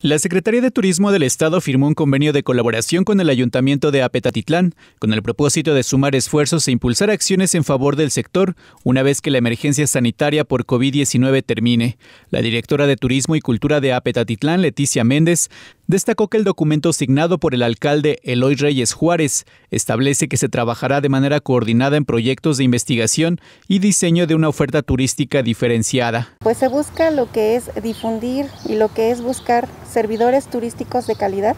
La Secretaría de Turismo del Estado firmó un convenio de colaboración con el Ayuntamiento de Apetatitlán, con el propósito de sumar esfuerzos e impulsar acciones en favor del sector una vez que la emergencia sanitaria por COVID-19 termine. La directora de Turismo y Cultura de Apetatitlán, Leticia Méndez, destacó que el documento signado por el alcalde Eloy Reyes Juárez establece que se trabajará de manera coordinada en proyectos de investigación y diseño de una oferta turística diferenciada. Pues se busca lo que es difundir y lo que es buscar servidores turísticos de calidad,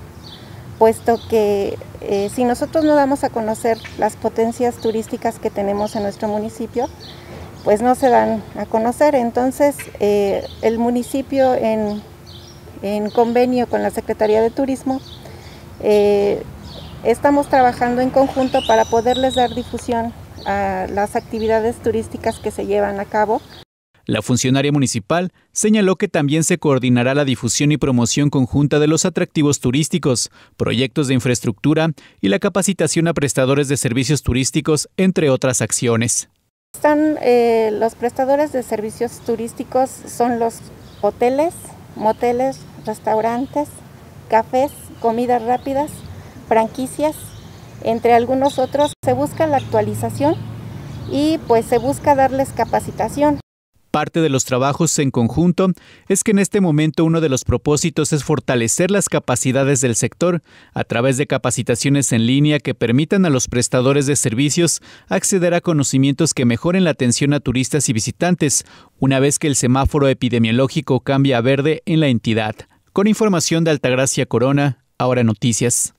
puesto que eh, si nosotros no damos a conocer las potencias turísticas que tenemos en nuestro municipio, pues no se dan a conocer. Entonces, eh, el municipio en en convenio con la Secretaría de Turismo. Eh, estamos trabajando en conjunto para poderles dar difusión a las actividades turísticas que se llevan a cabo. La funcionaria municipal señaló que también se coordinará la difusión y promoción conjunta de los atractivos turísticos, proyectos de infraestructura y la capacitación a prestadores de servicios turísticos, entre otras acciones. Están eh, los prestadores de servicios turísticos, son los hoteles, moteles, restaurantes, cafés, comidas rápidas, franquicias, entre algunos otros. Se busca la actualización y pues se busca darles capacitación. Parte de los trabajos en conjunto es que en este momento uno de los propósitos es fortalecer las capacidades del sector a través de capacitaciones en línea que permitan a los prestadores de servicios acceder a conocimientos que mejoren la atención a turistas y visitantes una vez que el semáforo epidemiológico cambia a verde en la entidad. Con información de Altagracia Corona, ahora noticias.